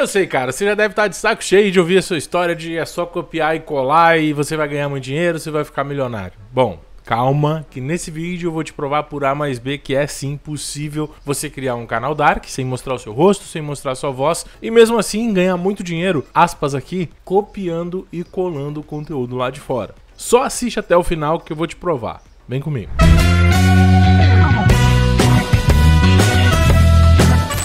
Eu sei, cara, você já deve estar tá de saco cheio de ouvir a sua história de é só copiar e colar e você vai ganhar muito dinheiro, você vai ficar milionário. Bom, calma, que nesse vídeo eu vou te provar por A mais B que é sim possível você criar um canal Dark sem mostrar o seu rosto, sem mostrar sua voz e mesmo assim ganhar muito dinheiro, aspas aqui, copiando e colando o conteúdo lá de fora. Só assiste até o final que eu vou te provar. Vem comigo. Música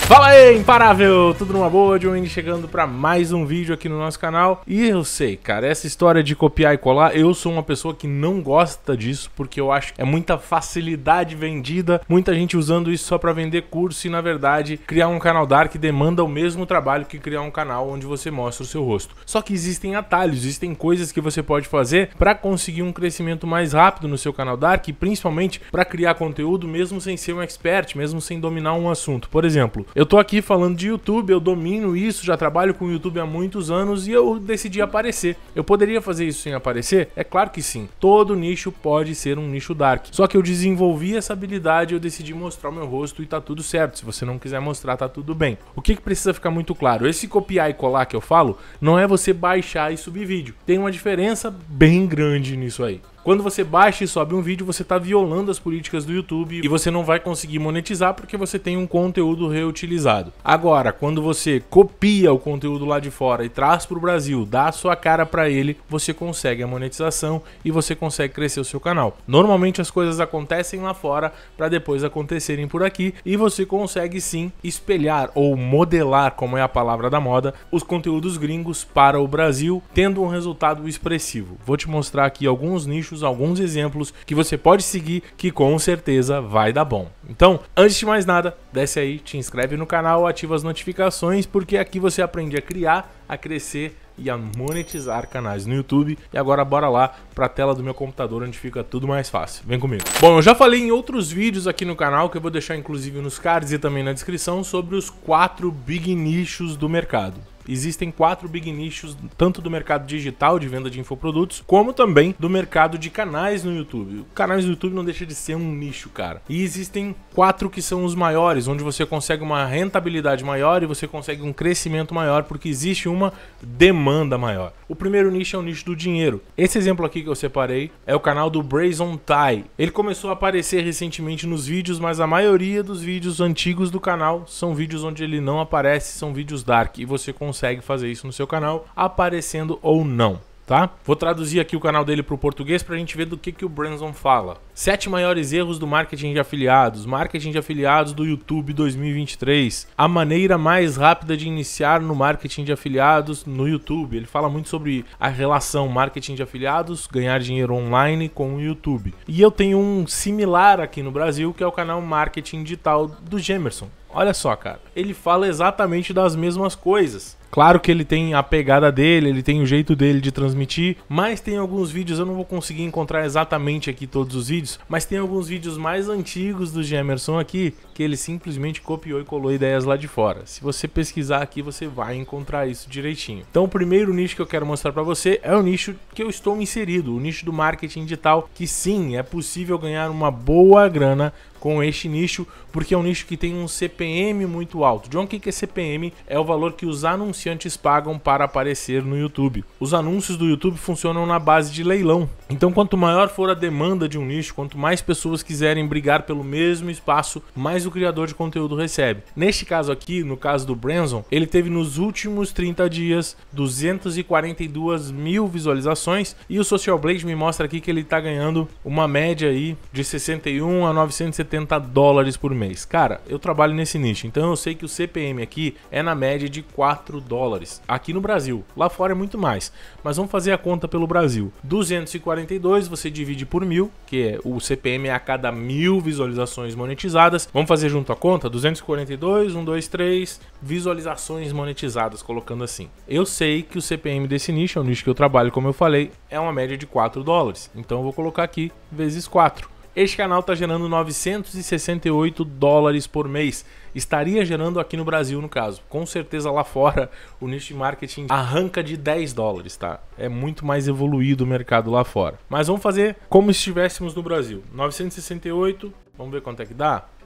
Fala aí, imparável! Tudo numa boa? John Wing chegando para mais um vídeo aqui no nosso canal. E eu sei, cara, essa história de copiar e colar, eu sou uma pessoa que não gosta disso, porque eu acho que é muita facilidade vendida, muita gente usando isso só para vender curso e, na verdade, criar um canal Dark demanda o mesmo trabalho que criar um canal onde você mostra o seu rosto. Só que existem atalhos, existem coisas que você pode fazer para conseguir um crescimento mais rápido no seu canal Dark, e principalmente para criar conteúdo mesmo sem ser um expert, mesmo sem dominar um assunto. Por exemplo, eu tô aqui falando de YouTube, eu domino isso, já trabalho com YouTube há muitos anos e eu decidi aparecer. Eu poderia fazer isso sem aparecer? É claro que sim. Todo nicho pode ser um nicho dark. Só que eu desenvolvi essa habilidade, eu decidi mostrar o meu rosto e tá tudo certo. Se você não quiser mostrar, tá tudo bem. O que, que precisa ficar muito claro? Esse copiar e colar que eu falo não é você baixar e subir vídeo. Tem uma diferença bem grande nisso aí. Quando você baixa e sobe um vídeo, você está violando as políticas do YouTube e você não vai conseguir monetizar porque você tem um conteúdo reutilizado. Agora, quando você copia o conteúdo lá de fora e traz para o Brasil, dá a sua cara para ele, você consegue a monetização e você consegue crescer o seu canal. Normalmente as coisas acontecem lá fora para depois acontecerem por aqui e você consegue sim espelhar ou modelar, como é a palavra da moda, os conteúdos gringos para o Brasil, tendo um resultado expressivo. Vou te mostrar aqui alguns nichos alguns exemplos que você pode seguir que com certeza vai dar bom. Então, antes de mais nada, desce aí, te inscreve no canal, ativa as notificações, porque aqui você aprende a criar, a crescer e a monetizar canais no YouTube. E agora bora lá para a tela do meu computador onde fica tudo mais fácil. Vem comigo. Bom, eu já falei em outros vídeos aqui no canal que eu vou deixar inclusive nos cards e também na descrição sobre os quatro big nichos do mercado. Existem quatro big nichos, tanto do mercado digital de venda de infoprodutos, como também do mercado de canais no YouTube. Canais no YouTube não deixa de ser um nicho, cara. E existem quatro que são os maiores, onde você consegue uma rentabilidade maior e você consegue um crescimento maior, porque existe uma demanda maior. O primeiro nicho é o nicho do dinheiro. Esse exemplo aqui que eu separei é o canal do Brazen Tie. Ele começou a aparecer recentemente nos vídeos, mas a maioria dos vídeos antigos do canal são vídeos onde ele não aparece, são vídeos dark. E você consegue consegue fazer isso no seu canal, aparecendo ou não. Tá? Vou traduzir aqui o canal dele para o português para a gente ver do que, que o Branson fala. Sete maiores erros do marketing de afiliados. Marketing de afiliados do YouTube 2023. A maneira mais rápida de iniciar no marketing de afiliados no YouTube. Ele fala muito sobre a relação marketing de afiliados, ganhar dinheiro online com o YouTube. E eu tenho um similar aqui no Brasil que é o canal Marketing Digital do Gemerson. Olha só, cara. Ele fala exatamente das mesmas coisas. Claro que ele tem a pegada dele, ele tem o jeito dele de transmitir, mas tem alguns vídeos, eu não vou conseguir encontrar exatamente aqui todos os vídeos, mas tem alguns vídeos mais antigos do Gemerson aqui que ele simplesmente copiou e colou ideias lá de fora. Se você pesquisar aqui, você vai encontrar isso direitinho. Então, o primeiro nicho que eu quero mostrar para você é o nicho que eu estou inserido, o nicho do marketing digital, que sim, é possível ganhar uma boa grana com este nicho, porque é um nicho que tem um CPM muito alto. John, o que é CPM? É o valor que os anunciantes pagam para aparecer no YouTube. Os anúncios do YouTube funcionam na base de leilão. Então, quanto maior for a demanda de um nicho, quanto mais pessoas quiserem brigar pelo mesmo espaço, mais o criador de conteúdo recebe. Neste caso aqui, no caso do Branson, ele teve nos últimos 30 dias 242 mil visualizações e o Social Blade me mostra aqui que ele está ganhando uma média aí de 61 a 970 dólares por mês. Cara, eu trabalho nesse nicho, então eu sei que o CPM aqui é na média de 4 dólares aqui no Brasil. Lá fora é muito mais, mas vamos fazer a conta pelo Brasil. 240 42, você divide por mil, que é o CPM é a cada mil visualizações monetizadas. Vamos fazer junto a conta? 242, 1, 2, 3 visualizações monetizadas, colocando assim. Eu sei que o CPM desse nicho, é o nicho que eu trabalho, como eu falei, é uma média de 4 dólares. Então eu vou colocar aqui vezes 4 este canal está gerando 968 dólares por mês. Estaria gerando aqui no Brasil, no caso. Com certeza lá fora o nicho de marketing arranca de 10 dólares, tá? É muito mais evoluído o mercado lá fora. Mas vamos fazer como se estivéssemos no Brasil. 968, vamos ver quanto é que dá? R$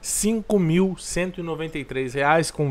reais com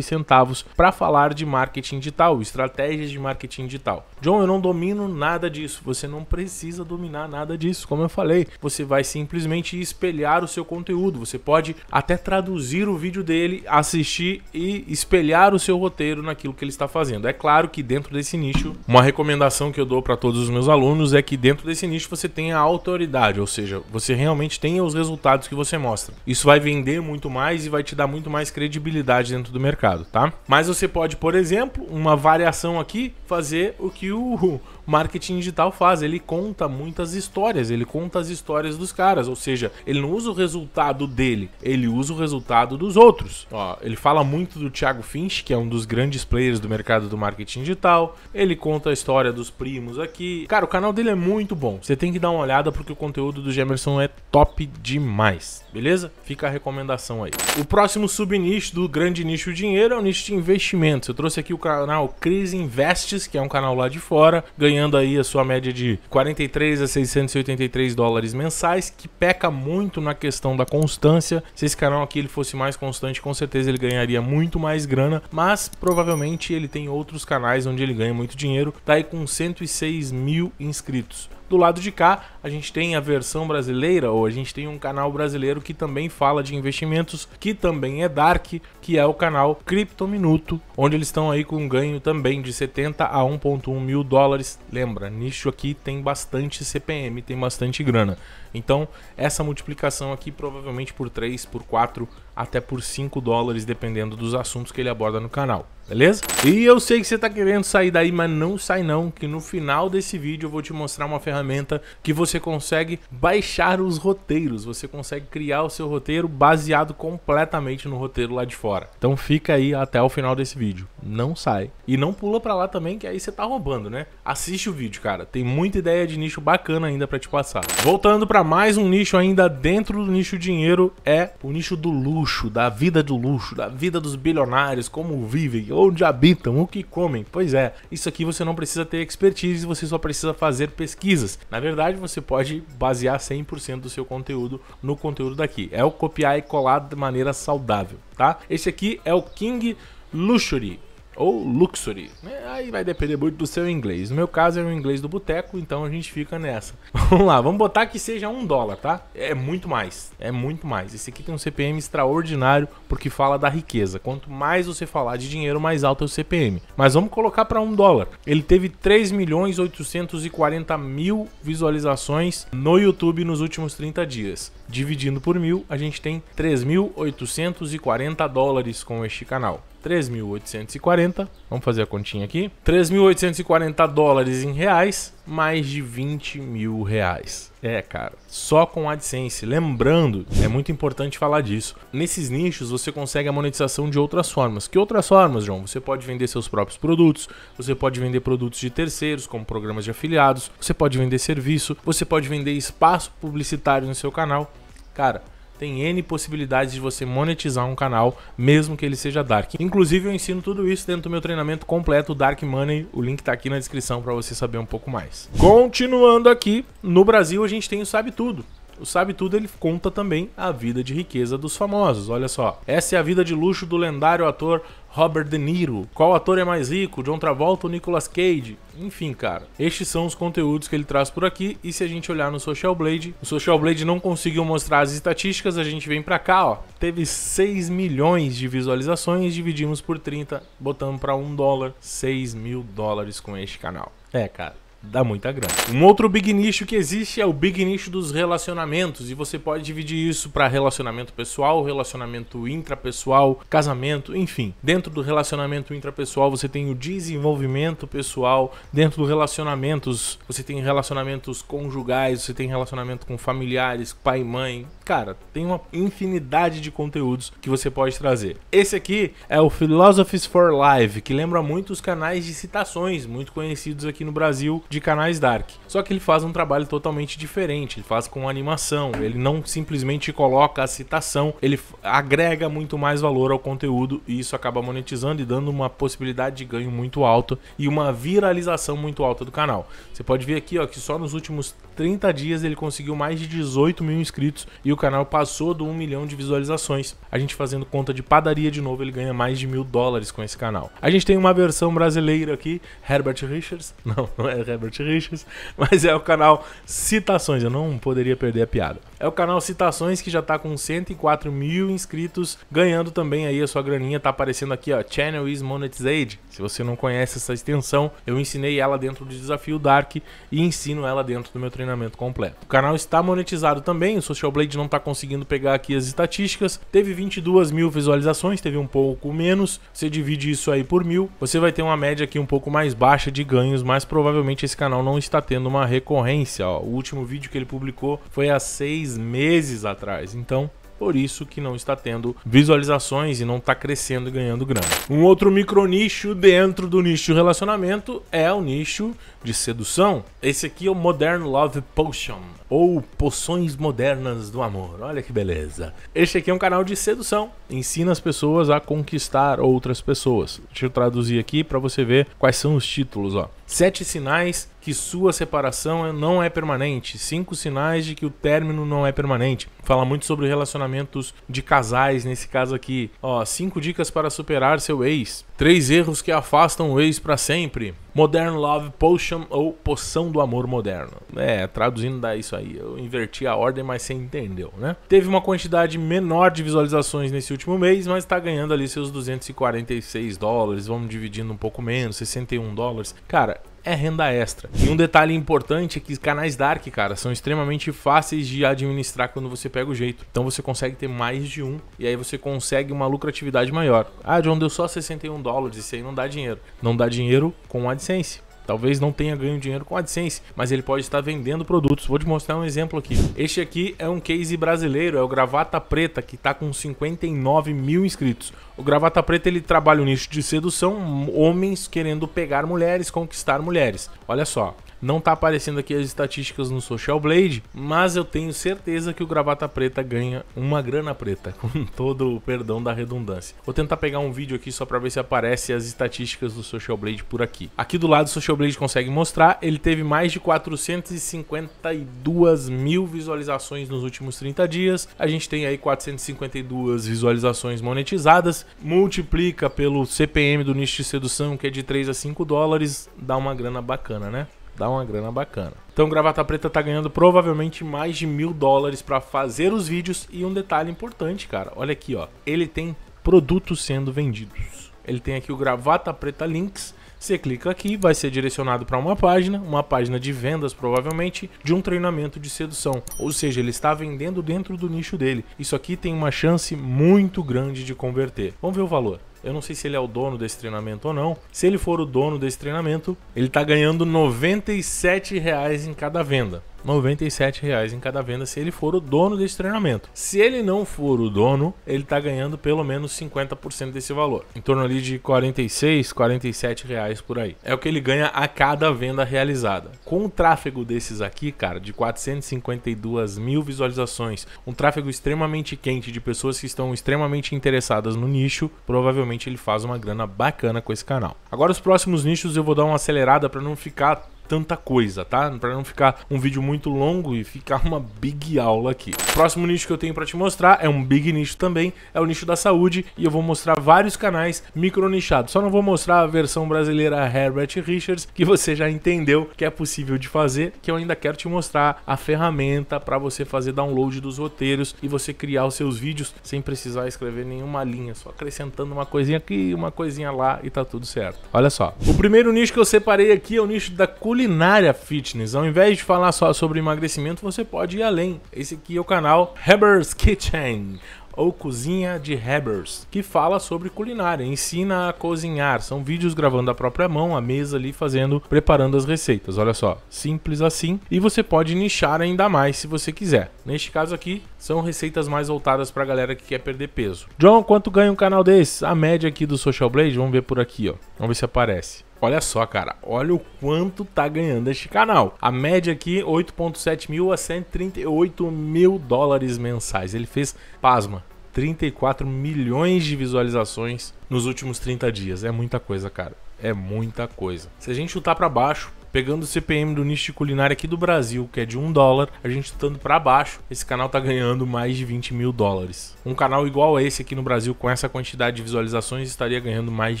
centavos para falar de marketing digital, estratégias de marketing digital. John, eu não domino nada disso. Você não precisa dominar nada disso, como eu falei. Você vai simplesmente espelhar o seu conteúdo. Você pode até traduzir o vídeo dele, assistir e espelhar o seu roteiro naquilo que ele está fazendo. É claro que dentro desse nicho, uma recomendação que eu dou para todos os meus alunos é que dentro desse nicho você tenha autoridade, ou seja, você realmente tenha os resultados que você mostra. Isso vai vender muito mais e vai te dar muito mais credibilidade dentro do mercado, tá? Mas você pode, por exemplo, uma variação aqui, fazer o que o, marketing digital faz, ele conta muitas histórias, ele conta as histórias dos caras, ou seja, ele não usa o resultado dele, ele usa o resultado dos outros. Ó, ele fala muito do Thiago Finch, que é um dos grandes players do mercado do marketing digital, ele conta a história dos primos aqui. Cara, o canal dele é muito bom, você tem que dar uma olhada porque o conteúdo do Gemerson é top demais, beleza? Fica a recomendação aí. O próximo subnicho do grande nicho dinheiro é o nicho de investimentos. Eu trouxe aqui o canal Cris Invests, que é um canal lá de fora, ganhando ganhando aí a sua média de 43 a 683 dólares mensais, que peca muito na questão da constância. Se esse canal aqui ele fosse mais constante, com certeza ele ganharia muito mais grana, mas provavelmente ele tem outros canais onde ele ganha muito dinheiro, tá aí com 106 mil inscritos do lado de cá, a gente tem a versão brasileira, ou a gente tem um canal brasileiro que também fala de investimentos, que também é Dark, que é o canal Cripto Minuto, onde eles estão aí com um ganho também de 70 a 1,1 mil dólares. Lembra, nicho aqui tem bastante CPM, tem bastante grana. Então, essa multiplicação aqui provavelmente por 3, por 4, até por 5 dólares, dependendo dos assuntos que ele aborda no canal, beleza? E eu sei que você está querendo sair daí, mas não sai não, que no final desse vídeo eu vou te mostrar uma ferramenta que você consegue baixar os roteiros, você consegue criar o seu roteiro baseado completamente no roteiro lá de fora. Então fica aí até o final desse vídeo, não sai. E não pula para lá também, que aí você está roubando, né? Assiste o vídeo, cara, tem muita ideia de nicho bacana ainda para te passar. Voltando para mais um nicho ainda dentro do nicho dinheiro é o nicho do luxo, da vida do luxo, da vida dos bilionários, como vivem, onde habitam, o que comem. Pois é, isso aqui você não precisa ter expertise, você só precisa fazer pesquisas. Na verdade, você pode basear 100% do seu conteúdo no conteúdo daqui. É o copiar e colar de maneira saudável, tá? Esse aqui é o King Luxury, ou luxury. É, aí vai depender muito do seu inglês. No meu caso é o inglês do boteco, então a gente fica nessa. vamos lá, vamos botar que seja um dólar, tá? É muito mais, é muito mais. Esse aqui tem um CPM extraordinário porque fala da riqueza. Quanto mais você falar de dinheiro, mais alto é o CPM. Mas vamos colocar para um dólar. Ele teve 3 milhões 840 mil visualizações no YouTube nos últimos 30 dias. Dividindo por mil, a gente tem 3.840 dólares com este canal. 3.840, vamos fazer a continha aqui, 3.840 dólares em reais, mais de 20 mil reais. É, cara, só com AdSense. Lembrando, é muito importante falar disso. Nesses nichos você consegue a monetização de outras formas. Que outras formas, João? Você pode vender seus próprios produtos, você pode vender produtos de terceiros, como programas de afiliados, você pode vender serviço, você pode vender espaço publicitário no seu canal. Cara, tem N possibilidades de você monetizar um canal, mesmo que ele seja dark. Inclusive, eu ensino tudo isso dentro do meu treinamento completo Dark Money. O link tá aqui na descrição para você saber um pouco mais. Continuando aqui, no Brasil a gente tem o Sabe Tudo. O Sabe Tudo ele conta também a vida de riqueza dos famosos. Olha só. Essa é a vida de luxo do lendário ator Robert De Niro. Qual ator é mais rico? John Travolta ou Nicolas Cage? Enfim, cara. Estes são os conteúdos que ele traz por aqui. E se a gente olhar no Social Blade, o Social Blade não conseguiu mostrar as estatísticas. A gente vem pra cá, ó. Teve 6 milhões de visualizações, dividimos por 30, botamos pra 1 dólar, 6 mil dólares com este canal. É, cara dá muita grana. Um outro big nicho que existe é o big nicho dos relacionamentos, e você pode dividir isso para relacionamento pessoal, relacionamento intrapessoal, casamento, enfim. Dentro do relacionamento intrapessoal, você tem o desenvolvimento pessoal, dentro dos relacionamentos, você tem relacionamentos conjugais, você tem relacionamento com familiares, pai e mãe. Cara, tem uma infinidade de conteúdos que você pode trazer. Esse aqui é o Philosophies for Life, que lembra muito os canais de citações, muito conhecidos aqui no Brasil, de canais dark. Só que ele faz um trabalho totalmente diferente, ele faz com animação, ele não simplesmente coloca a citação, ele agrega muito mais valor ao conteúdo e isso acaba monetizando e dando uma possibilidade de ganho muito alta e uma viralização muito alta do canal. Você pode ver aqui ó, que só nos últimos 30 dias ele conseguiu mais de 18 mil inscritos e o canal passou do 1 milhão de visualizações. A gente fazendo conta de padaria de novo, ele ganha mais de mil dólares com esse canal. A gente tem uma versão brasileira aqui, Herbert Richards, não, não é Herbert Herbert Richards, mas é o canal Citações, eu não poderia perder a piada. É o canal Citações que já tá com 104 mil inscritos, ganhando também aí a sua graninha, tá aparecendo aqui ó, Channel is Monetized. Se você não conhece essa extensão, eu ensinei ela dentro do Desafio Dark e ensino ela dentro do meu treinamento completo. O canal está monetizado também, o Social Blade não tá conseguindo pegar aqui as estatísticas, teve 22 mil visualizações, teve um pouco menos, você divide isso aí por mil, você vai ter uma média aqui um pouco mais baixa de ganhos, mas provavelmente esse canal não está tendo uma recorrência. Ó. O último vídeo que ele publicou foi há seis meses atrás. Então, por isso que não está tendo visualizações e não está crescendo e ganhando grana. Um outro micro nicho dentro do nicho relacionamento é o nicho de sedução. Esse aqui é o Modern Love Potion ou Poções Modernas do Amor. Olha que beleza. Este aqui é um canal de sedução, ensina as pessoas a conquistar outras pessoas. Deixa eu traduzir aqui para você ver quais são os títulos, ó. Sete sinais que sua separação é- não é permanente. Cinco sinais de que o término não é permanente. Fala muito sobre relacionamentos de casais nesse caso aqui. Ó, cinco dicas para superar seu ex. Três erros que afastam o ex para sempre. Modern Love Potion ou Poção do Amor Moderno. É, traduzindo dá isso aí. Eu inverti a ordem, mas você entendeu, né? Teve uma quantidade menor de visualizações nesse último mês, mas tá ganhando ali seus 246 dólares, vamos dividindo um pouco menos, 61 dólares. Cara, é renda extra. E um detalhe importante é que canais dark, cara, são extremamente fáceis de administrar quando você pega o jeito. Então você consegue ter mais de um e aí você consegue uma lucratividade maior. Ah, John, deu só 61 dólares, isso aí não dá dinheiro. Não dá dinheiro com AdSense. Talvez não tenha ganho dinheiro com a AdSense, mas ele pode estar vendendo produtos. Vou te mostrar um exemplo aqui. Este aqui é um case brasileiro, é o Gravata Preta, que está com 59 mil inscritos. O Gravata Preta ele trabalha o nicho de sedução, hum, homens querendo pegar mulheres, conquistar mulheres. Olha só, não tá aparecendo aqui as estatísticas no Social Blade, mas eu tenho certeza que o Gravata Preta ganha uma grana preta, com todo o perdão da redundância. Vou tentar pegar um vídeo aqui só para ver se aparece as estatísticas do Social Blade por aqui. Aqui do lado o Social Blade consegue mostrar, ele teve mais de 452 mil visualizações nos últimos 30 dias. A gente tem aí 452 visualizações monetizadas, multiplica pelo CPM do nicho de sedução, que é de 3 a 5 dólares, dá uma grana bacana, né? dá uma grana bacana. Então, Gravata Preta tá ganhando provavelmente mais de mil dólares para fazer os vídeos. E um detalhe importante, cara, olha aqui, ó. Ele tem produtos sendo vendidos. Ele tem aqui o Gravata Preta Links. Você clica aqui, vai ser direcionado para uma página, uma página de vendas provavelmente, de um treinamento de sedução. Ou seja, ele está vendendo dentro do nicho dele. Isso aqui tem uma chance muito grande de converter. Vamos ver o valor. Eu não sei se ele é o dono desse treinamento ou não. Se ele for o dono desse treinamento, ele está ganhando R$ 97 em cada venda. R$ reais em cada venda se ele for o dono desse treinamento. Se ele não for o dono, ele está ganhando pelo menos 50% desse valor, em torno ali de 46, 47 reais por aí. É o que ele ganha a cada venda realizada. Com o tráfego desses aqui, cara, de 452 mil visualizações, um tráfego extremamente quente de pessoas que estão extremamente interessadas no nicho, provavelmente ele faz uma grana bacana com esse canal. Agora os próximos nichos eu vou dar uma acelerada para não ficar tanta coisa, tá? Para não ficar um vídeo muito longo e ficar uma big aula aqui. O próximo nicho que eu tenho para te mostrar é um big nicho também, é o nicho da saúde e eu vou mostrar vários canais micro nichados. Só não vou mostrar a versão brasileira Herbert Richards, que você já entendeu que é possível de fazer, que eu ainda quero te mostrar a ferramenta para você fazer download dos roteiros e você criar os seus vídeos sem precisar escrever nenhuma linha, só acrescentando uma coisinha aqui, uma coisinha lá e tá tudo certo. Olha só. O primeiro nicho que eu separei aqui é o nicho da culinária culinária fitness. Ao invés de falar só sobre emagrecimento, você pode ir além. Esse aqui é o canal Heber's Kitchen ou Cozinha de Habers, que fala sobre culinária, ensina a cozinhar. São vídeos gravando a própria mão, a mesa ali fazendo, preparando as receitas. Olha só, simples assim. E você pode nichar ainda mais se você quiser. Neste caso aqui, são receitas mais voltadas para a galera que quer perder peso. John, quanto ganha um canal desse? A média aqui do Social Blade, vamos ver por aqui, ó. Vamos ver se aparece. Olha só, cara, olha o quanto tá ganhando este canal. A média aqui, 8.7 mil a 138 mil dólares mensais. Ele fez, pasma, 34 milhões de visualizações nos últimos 30 dias. É muita coisa, cara. É muita coisa. Se a gente chutar para baixo, Pegando o CPM do nicho de culinária aqui do Brasil, que é de 1 dólar, a gente estando tá para baixo, esse canal tá ganhando mais de 20 mil dólares. Um canal igual a esse aqui no Brasil, com essa quantidade de visualizações, estaria ganhando mais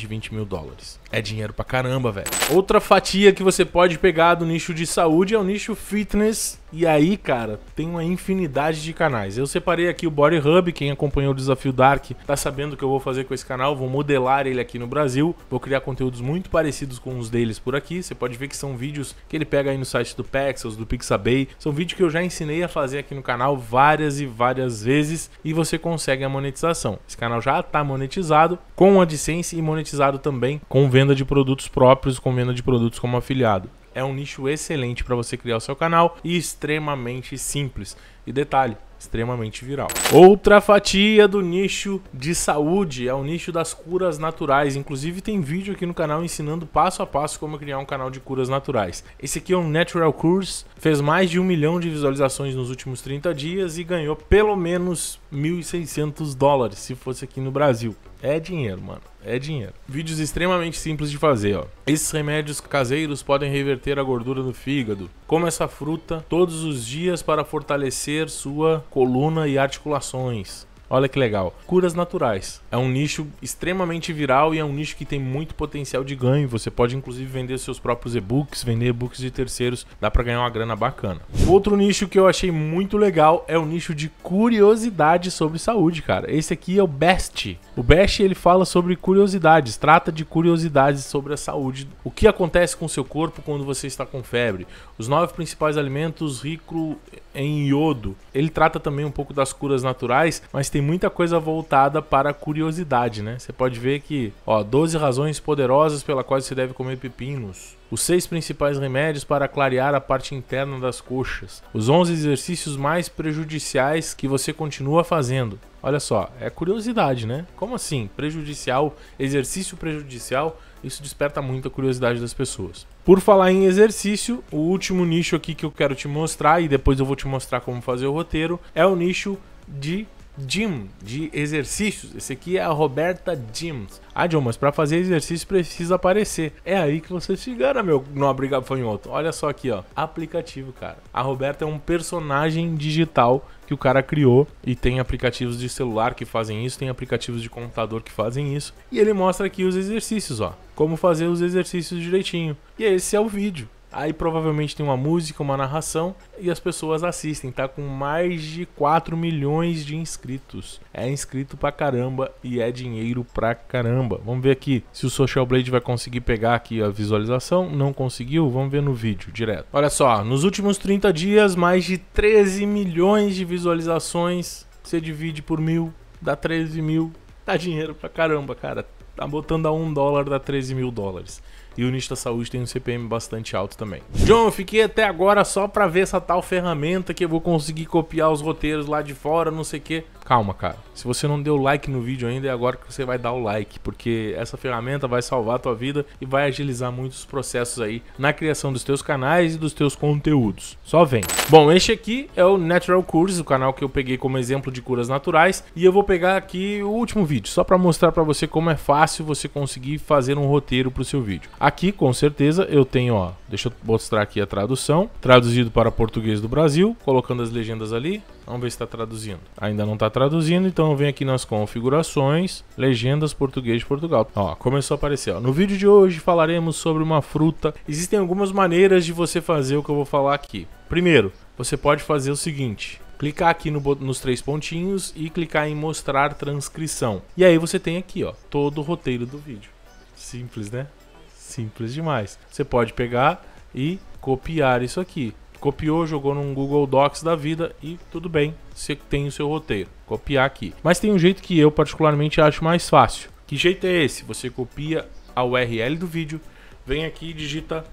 de 20 mil dólares. É dinheiro pra caramba, velho. Outra fatia que você pode pegar do nicho de saúde é o nicho fitness e aí, cara, tem uma infinidade de canais. Eu separei aqui o Body Hub, quem acompanhou o Desafio Dark tá sabendo o que eu vou fazer com esse canal, vou modelar ele aqui no Brasil, vou criar conteúdos muito parecidos com os deles por aqui. Você pode ver que são vídeos que ele pega aí no site do Pexels, do Pixabay, são vídeos que eu já ensinei a fazer aqui no canal várias e várias vezes e você consegue a monetização. Esse canal já tá monetizado com AdSense e monetizado também com venda de produtos próprios, com venda de produtos como afiliado é um nicho excelente para você criar o seu canal e extremamente simples. E detalhe, extremamente viral. Outra fatia do nicho de saúde é o nicho das curas naturais. Inclusive tem vídeo aqui no canal ensinando passo a passo como criar um canal de curas naturais. Esse aqui é um Natural Course, fez mais de um milhão de visualizações nos últimos 30 dias e ganhou pelo menos 1.600 dólares se fosse aqui no Brasil. É dinheiro, mano. É dinheiro. Vídeos extremamente simples de fazer, ó. Esses remédios caseiros podem reverter a gordura no fígado. Coma essa fruta todos os dias para fortalecer sua coluna e articulações. Olha que legal. Curas naturais. É um nicho extremamente viral e é um nicho que tem muito potencial de ganho. Você pode inclusive vender seus próprios e-books, vender e-books de terceiros, dá para ganhar uma grana bacana. Outro nicho que eu achei muito legal é o nicho de curiosidade sobre saúde, cara. Esse aqui é o Best. O Best ele fala sobre curiosidades, trata de curiosidades sobre a saúde. O que acontece com o seu corpo quando você está com febre? Os nove principais alimentos ricos em iodo. Ele trata também um pouco das curas naturais, mas tem muita coisa voltada para a curiosidade, né? Você pode ver que, ó, 12 razões poderosas pela quais se deve comer pepinos. Os seis principais remédios para clarear a parte interna das coxas. Os 11 exercícios mais prejudiciais que você continua fazendo. Olha só, é curiosidade, né? Como assim? Prejudicial, exercício prejudicial? isso desperta muita curiosidade das pessoas. Por falar em exercício, o último nicho aqui que eu quero te mostrar, e depois eu vou te mostrar como fazer o roteiro, é o nicho de gym, de exercícios. Esse aqui é a Roberta Gyms. Ah, John, mas para fazer exercício precisa aparecer. É aí que você se engana, meu nobre gafanhoto. Olha só aqui, ó. Aplicativo, cara. A Roberta é um personagem digital que o cara criou e tem aplicativos de celular que fazem isso, tem aplicativos de computador que fazem isso. E ele mostra aqui os exercícios, ó. Como fazer os exercícios direitinho. E esse é o vídeo. Aí provavelmente tem uma música, uma narração e as pessoas assistem. Tá com mais de 4 milhões de inscritos. É inscrito pra caramba e é dinheiro pra caramba. Vamos ver aqui se o Social Blade vai conseguir pegar aqui a visualização. Não conseguiu? Vamos ver no vídeo direto. Olha só, nos últimos 30 dias, mais de 13 milhões de visualizações. Você divide por mil, dá 13 mil. Dá dinheiro pra caramba, cara. Tá botando a 1 dólar, dá 13 mil dólares e o nicho da saúde tem um CPM bastante alto também. John, eu fiquei até agora só para ver essa tal ferramenta que eu vou conseguir copiar os roteiros lá de fora, não sei o que calma, cara. Se você não deu like no vídeo ainda, é agora que você vai dar o like, porque essa ferramenta vai salvar a tua vida e vai agilizar muitos processos aí na criação dos teus canais e dos teus conteúdos. Só vem. Bom, este aqui é o Natural Cures, o canal que eu peguei como exemplo de curas naturais, e eu vou pegar aqui o último vídeo, só para mostrar para você como é fácil você conseguir fazer um roteiro para o seu vídeo. Aqui, com certeza, eu tenho, ó, deixa eu mostrar aqui a tradução, traduzido para português do Brasil, colocando as legendas ali, Vamos ver se está traduzindo. Ainda não está traduzindo, então eu venho aqui nas configurações, legendas português de Portugal. Ó, começou a aparecer. Ó. No vídeo de hoje falaremos sobre uma fruta. Existem algumas maneiras de você fazer o que eu vou falar aqui. Primeiro, você pode fazer o seguinte. Clicar aqui no, nos três pontinhos e clicar em mostrar transcrição. E aí você tem aqui, ó, todo o roteiro do vídeo. Simples, né? Simples demais. Você pode pegar e copiar isso aqui copiou, jogou num Google Docs da vida e tudo bem, você tem o seu roteiro, copiar aqui. Mas tem um jeito que eu particularmente acho mais fácil. Que jeito é esse? Você copia a URL do vídeo, vem aqui e digita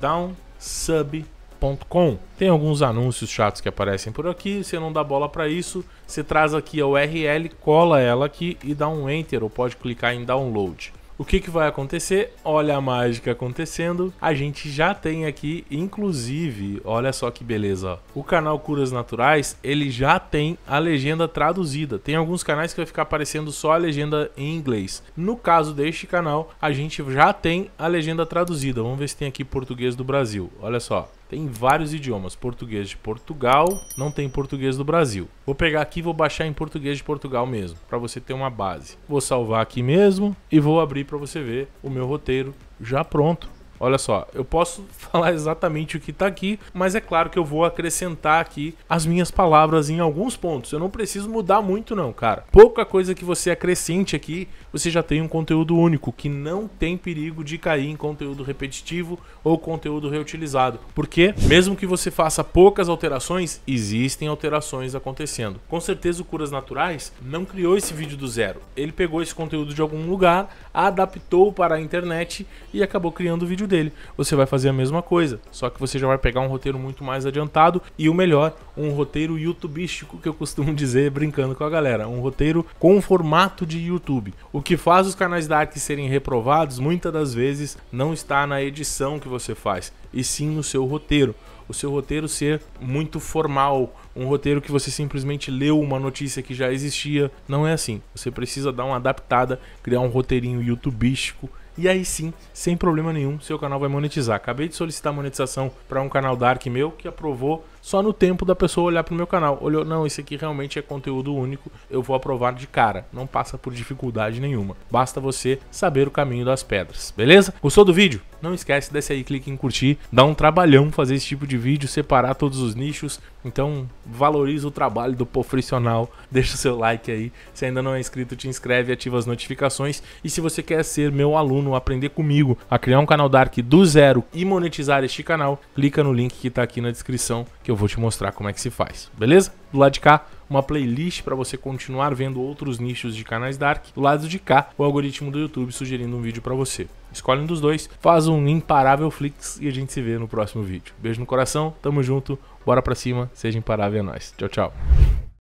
downsub.com. Tem alguns anúncios chatos que aparecem por aqui, você não dá bola para isso, você traz aqui a URL, cola ela aqui e dá um enter ou pode clicar em download. O que, que vai acontecer? Olha a mágica acontecendo. A gente já tem aqui, inclusive, olha só que beleza. O canal Curas Naturais, ele já tem a legenda traduzida. Tem alguns canais que vai ficar aparecendo só a legenda em inglês. No caso deste canal, a gente já tem a legenda traduzida. Vamos ver se tem aqui português do Brasil. Olha só. Tem vários idiomas. Português de Portugal, não tem português do Brasil. Vou pegar aqui e vou baixar em português de Portugal mesmo, para você ter uma base. Vou salvar aqui mesmo e vou abrir para você ver o meu roteiro já pronto. Olha só, eu posso falar exatamente o que está aqui, mas é claro que eu vou acrescentar aqui as minhas palavras em alguns pontos. Eu não preciso mudar muito não, cara. Pouca coisa que você acrescente aqui, você já tem um conteúdo único que não tem perigo de cair em conteúdo repetitivo ou conteúdo reutilizado. Porque mesmo que você faça poucas alterações, existem alterações acontecendo. Com certeza o Curas Naturais não criou esse vídeo do zero. Ele pegou esse conteúdo de algum lugar, adaptou para a internet e acabou criando o vídeo dele dele, você vai fazer a mesma coisa, só que você já vai pegar um roteiro muito mais adiantado e o melhor, um roteiro youtubístico que eu costumo dizer brincando com a galera, um roteiro com formato de YouTube. O que faz os canais Dark serem reprovados muitas das vezes não está na edição que você faz, e sim no seu roteiro o seu roteiro ser muito formal, um roteiro que você simplesmente leu uma notícia que já existia. Não é assim. Você precisa dar uma adaptada, criar um roteirinho youtubístico e aí sim, sem problema nenhum, seu canal vai monetizar. Acabei de solicitar monetização para um canal Dark meu que aprovou só no tempo da pessoa olhar para o meu canal. Olhou, não, isso aqui realmente é conteúdo único, eu vou aprovar de cara. Não passa por dificuldade nenhuma. Basta você saber o caminho das pedras, beleza? Gostou do vídeo? Não esquece, desce aí, clique em curtir. Dá um trabalhão fazer esse tipo de vídeo, separar todos os nichos. Então, valoriza o trabalho do profissional. Deixa o seu like aí. Se ainda não é inscrito, te inscreve, e ativa as notificações. E se você quer ser meu aluno, aprender comigo a criar um canal Dark do zero e monetizar este canal, clica no link que está aqui na descrição que eu vou te mostrar como é que se faz. Beleza? Do lado de cá, uma playlist para você continuar vendo outros nichos de canais dark. Do lado de cá, o algoritmo do YouTube sugerindo um vídeo para você. Escolhe um dos dois, faz um imparável flix e a gente se vê no próximo vídeo. Beijo no coração, tamo junto, bora pra cima, seja imparável é nóis. Tchau, tchau.